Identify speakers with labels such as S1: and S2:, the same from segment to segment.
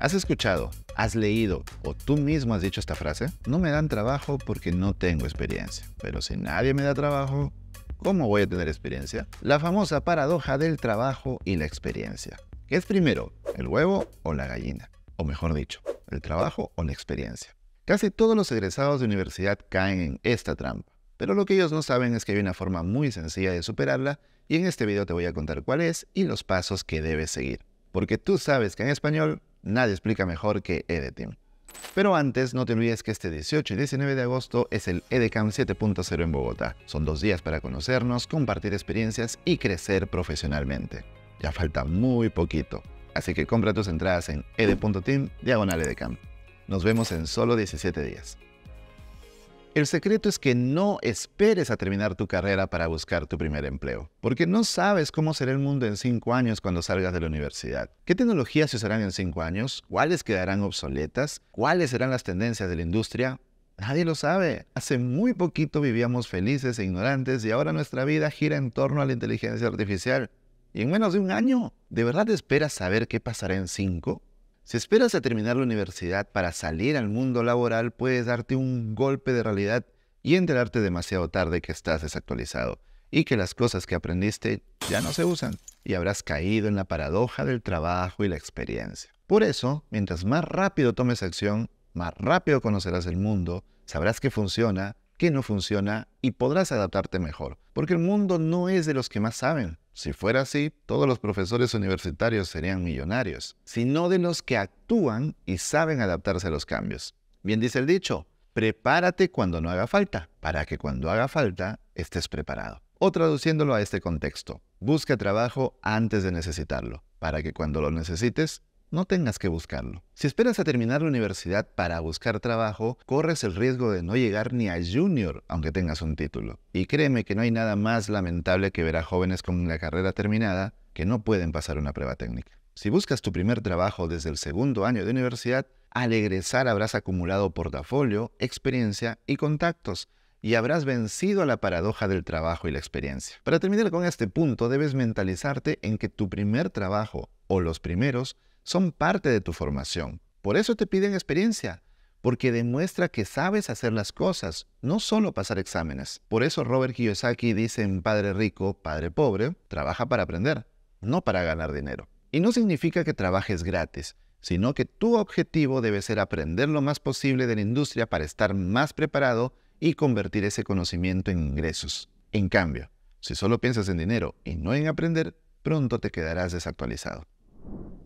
S1: ¿Has escuchado, has leído o tú mismo has dicho esta frase? No me dan trabajo porque no tengo experiencia. Pero si nadie me da trabajo, ¿cómo voy a tener experiencia? La famosa paradoja del trabajo y la experiencia. ¿Qué es primero, el huevo o la gallina? O mejor dicho, el trabajo o la experiencia. Casi todos los egresados de universidad caen en esta trampa. Pero lo que ellos no saben es que hay una forma muy sencilla de superarla y en este video te voy a contar cuál es y los pasos que debes seguir. Porque tú sabes que en español nadie explica mejor que Edetim. Pero antes, no te olvides que este 18 y 19 de agosto es el EDECAM 7.0 en Bogotá. Son dos días para conocernos, compartir experiencias y crecer profesionalmente. Ya falta muy poquito, así que compra tus entradas en ed.team diagonal EDECAM. Nos vemos en solo 17 días. El secreto es que no esperes a terminar tu carrera para buscar tu primer empleo, porque no sabes cómo será el mundo en cinco años cuando salgas de la universidad. ¿Qué tecnologías se usarán en cinco años? ¿Cuáles quedarán obsoletas? ¿Cuáles serán las tendencias de la industria? Nadie lo sabe. Hace muy poquito vivíamos felices e ignorantes y ahora nuestra vida gira en torno a la inteligencia artificial. Y en menos de un año, ¿de verdad esperas saber qué pasará en cinco? Si esperas a terminar la universidad para salir al mundo laboral, puedes darte un golpe de realidad y enterarte demasiado tarde que estás desactualizado y que las cosas que aprendiste ya no se usan y habrás caído en la paradoja del trabajo y la experiencia. Por eso, mientras más rápido tomes acción, más rápido conocerás el mundo, sabrás qué funciona, qué no funciona y podrás adaptarte mejor, porque el mundo no es de los que más saben, si fuera así, todos los profesores universitarios serían millonarios, sino de los que actúan y saben adaptarse a los cambios. Bien dice el dicho, prepárate cuando no haga falta, para que cuando haga falta estés preparado. O traduciéndolo a este contexto, busca trabajo antes de necesitarlo, para que cuando lo necesites no tengas que buscarlo. Si esperas a terminar la universidad para buscar trabajo, corres el riesgo de no llegar ni a junior aunque tengas un título. Y créeme que no hay nada más lamentable que ver a jóvenes con la carrera terminada que no pueden pasar una prueba técnica. Si buscas tu primer trabajo desde el segundo año de universidad, al egresar habrás acumulado portafolio, experiencia y contactos y habrás vencido a la paradoja del trabajo y la experiencia. Para terminar con este punto, debes mentalizarte en que tu primer trabajo o los primeros son parte de tu formación. Por eso te piden experiencia, porque demuestra que sabes hacer las cosas, no solo pasar exámenes. Por eso Robert Kiyosaki dice en Padre Rico, Padre Pobre, trabaja para aprender, no para ganar dinero. Y no significa que trabajes gratis, sino que tu objetivo debe ser aprender lo más posible de la industria para estar más preparado y convertir ese conocimiento en ingresos. En cambio, si solo piensas en dinero y no en aprender, pronto te quedarás desactualizado.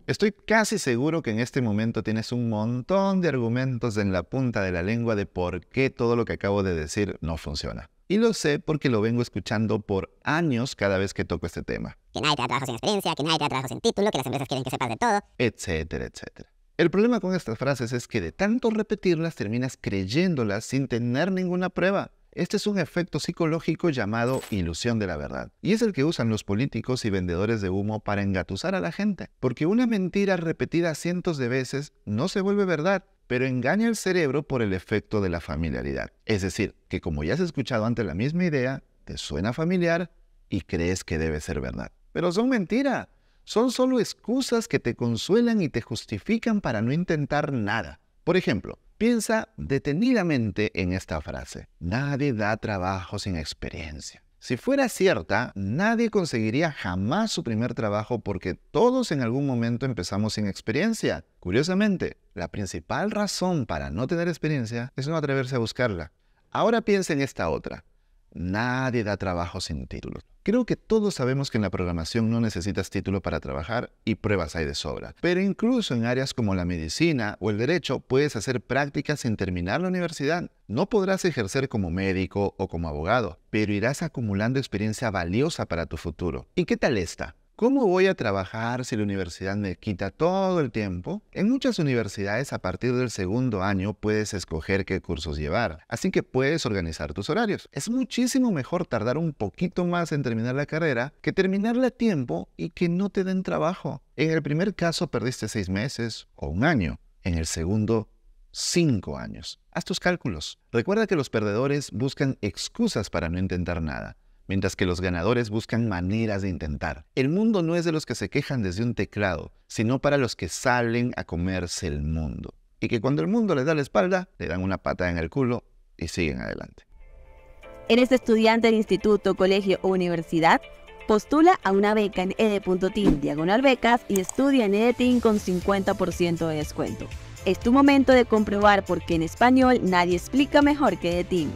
S1: Estoy casi seguro que en este momento tienes un montón de argumentos en la punta de la lengua de por qué todo lo que acabo de decir no funciona. Y lo sé porque lo vengo escuchando por años cada vez que toco este tema. Que nadie te trabajo sin experiencia, que nadie te trabajo sin título, que las empresas quieren que sepas de todo. Etcétera, etcétera. El problema con estas frases es que de tanto repetirlas terminas creyéndolas sin tener ninguna prueba. Este es un efecto psicológico llamado ilusión de la verdad, y es el que usan los políticos y vendedores de humo para engatusar a la gente, porque una mentira repetida cientos de veces no se vuelve verdad, pero engaña el cerebro por el efecto de la familiaridad. Es decir, que como ya has escuchado antes la misma idea, te suena familiar y crees que debe ser verdad. Pero son mentiras, son solo excusas que te consuelan y te justifican para no intentar nada. Por ejemplo, Piensa detenidamente en esta frase. Nadie da trabajo sin experiencia. Si fuera cierta, nadie conseguiría jamás su primer trabajo porque todos en algún momento empezamos sin experiencia. Curiosamente, la principal razón para no tener experiencia es no atreverse a buscarla. Ahora piensa en esta otra. Nadie da trabajo sin títulos. Creo que todos sabemos que en la programación no necesitas título para trabajar y pruebas hay de sobra. Pero incluso en áreas como la medicina o el derecho puedes hacer prácticas sin terminar la universidad. No podrás ejercer como médico o como abogado, pero irás acumulando experiencia valiosa para tu futuro. ¿Y qué tal esta? ¿Cómo voy a trabajar si la universidad me quita todo el tiempo? En muchas universidades a partir del segundo año puedes escoger qué cursos llevar, así que puedes organizar tus horarios. Es muchísimo mejor tardar un poquito más en terminar la carrera que terminarla a tiempo y que no te den trabajo. En el primer caso perdiste seis meses o un año, en el segundo cinco años. Haz tus cálculos. Recuerda que los perdedores buscan excusas para no intentar nada mientras que los ganadores buscan maneras de intentar. El mundo no es de los que se quejan desde un teclado, sino para los que salen a comerse el mundo. Y que cuando el mundo les da la espalda, le dan una patada en el culo y siguen adelante. ¿Eres estudiante de instituto, colegio o universidad? Postula a una beca en ed.team, diagonal becas y estudia en ed.team con 50% de descuento. Es tu momento de comprobar por qué en español nadie explica mejor que ed.team.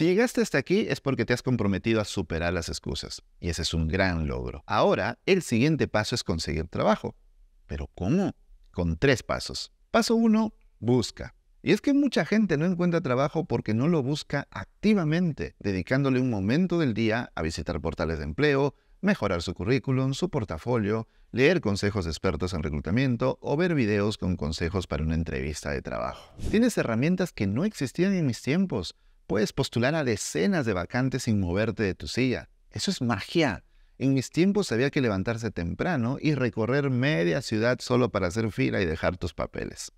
S1: Si llegaste hasta aquí es porque te has comprometido a superar las excusas, y ese es un gran logro. Ahora, el siguiente paso es conseguir trabajo. ¿Pero cómo? Con tres pasos. Paso uno, busca. Y es que mucha gente no encuentra trabajo porque no lo busca activamente, dedicándole un momento del día a visitar portales de empleo, mejorar su currículum, su portafolio, leer consejos de expertos en reclutamiento o ver videos con consejos para una entrevista de trabajo. Tienes herramientas que no existían en mis tiempos Puedes postular a decenas de vacantes sin moverte de tu silla. Eso es magia. En mis tiempos había que levantarse temprano y recorrer media ciudad solo para hacer fila y dejar tus papeles.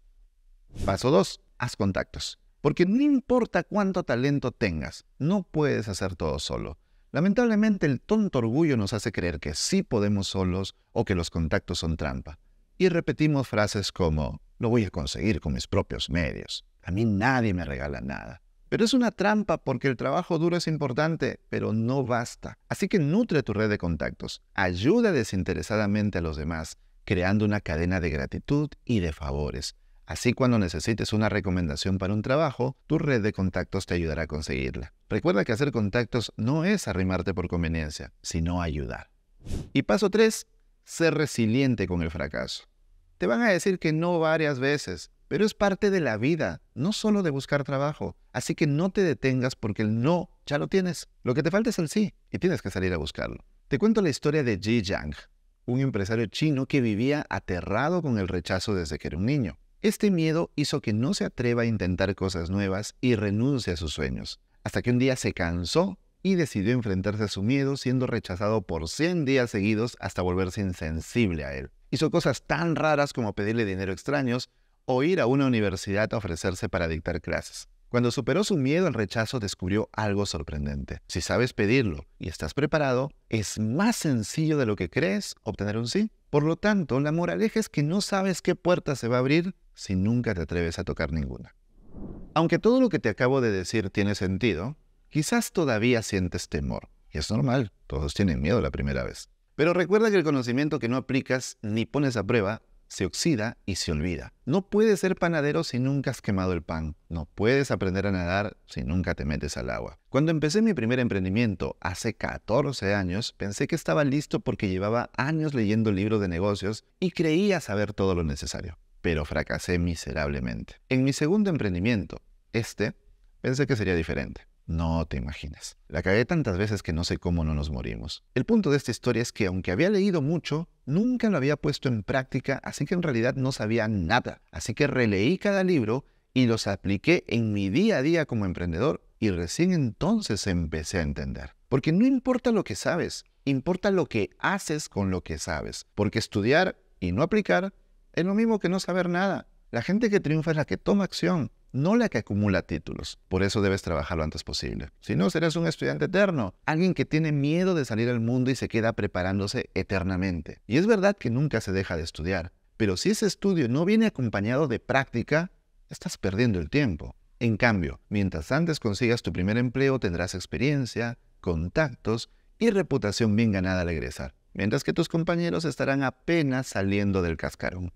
S1: Paso 2. Haz contactos. Porque no importa cuánto talento tengas, no puedes hacer todo solo. Lamentablemente el tonto orgullo nos hace creer que sí podemos solos o que los contactos son trampa. Y repetimos frases como, lo voy a conseguir con mis propios medios. A mí nadie me regala nada. Pero es una trampa porque el trabajo duro es importante, pero no basta. Así que nutre tu red de contactos, ayuda desinteresadamente a los demás, creando una cadena de gratitud y de favores. Así cuando necesites una recomendación para un trabajo, tu red de contactos te ayudará a conseguirla. Recuerda que hacer contactos no es arrimarte por conveniencia, sino ayudar. Y paso 3, ser resiliente con el fracaso. Te van a decir que no varias veces, pero es parte de la vida, no solo de buscar trabajo. Así que no te detengas porque el no ya lo tienes. Lo que te falta es el sí y tienes que salir a buscarlo. Te cuento la historia de Ji Yang, un empresario chino que vivía aterrado con el rechazo desde que era un niño. Este miedo hizo que no se atreva a intentar cosas nuevas y renuncie a sus sueños, hasta que un día se cansó y decidió enfrentarse a su miedo siendo rechazado por 100 días seguidos hasta volverse insensible a él. Hizo cosas tan raras como pedirle dinero extraños o ir a una universidad a ofrecerse para dictar clases. Cuando superó su miedo al rechazo descubrió algo sorprendente. Si sabes pedirlo y estás preparado, es más sencillo de lo que crees obtener un sí. Por lo tanto, la moraleja es que no sabes qué puerta se va a abrir si nunca te atreves a tocar ninguna. Aunque todo lo que te acabo de decir tiene sentido, quizás todavía sientes temor. Y es normal, todos tienen miedo la primera vez. Pero recuerda que el conocimiento que no aplicas ni pones a prueba se oxida y se olvida. No puedes ser panadero si nunca has quemado el pan. No puedes aprender a nadar si nunca te metes al agua. Cuando empecé mi primer emprendimiento hace 14 años, pensé que estaba listo porque llevaba años leyendo libros de negocios y creía saber todo lo necesario. Pero fracasé miserablemente. En mi segundo emprendimiento, este, pensé que sería diferente. No te imaginas. La cagué tantas veces que no sé cómo no nos morimos. El punto de esta historia es que aunque había leído mucho, nunca lo había puesto en práctica, así que en realidad no sabía nada. Así que releí cada libro y los apliqué en mi día a día como emprendedor y recién entonces empecé a entender. Porque no importa lo que sabes, importa lo que haces con lo que sabes. Porque estudiar y no aplicar es lo mismo que no saber nada. La gente que triunfa es la que toma acción, no la que acumula títulos. Por eso debes trabajar lo antes posible. Si no, serás un estudiante eterno, alguien que tiene miedo de salir al mundo y se queda preparándose eternamente. Y es verdad que nunca se deja de estudiar, pero si ese estudio no viene acompañado de práctica, estás perdiendo el tiempo. En cambio, mientras antes consigas tu primer empleo, tendrás experiencia, contactos y reputación bien ganada al egresar, mientras que tus compañeros estarán apenas saliendo del cascarón.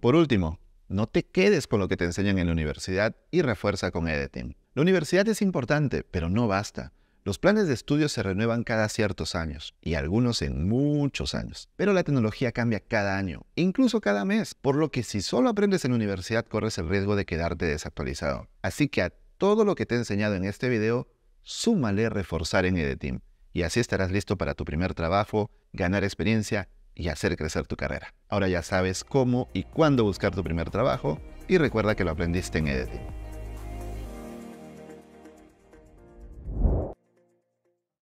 S1: Por último, no te quedes con lo que te enseñan en la universidad y refuerza con Editing. La universidad es importante, pero no basta. Los planes de estudio se renuevan cada ciertos años, y algunos en muchos años. Pero la tecnología cambia cada año, incluso cada mes, por lo que si solo aprendes en la universidad corres el riesgo de quedarte desactualizado. Así que a todo lo que te he enseñado en este video, súmale reforzar en Edetim, y así estarás listo para tu primer trabajo, ganar experiencia y hacer crecer tu carrera. Ahora ya sabes cómo y cuándo buscar tu primer trabajo y recuerda que lo aprendiste en Editing.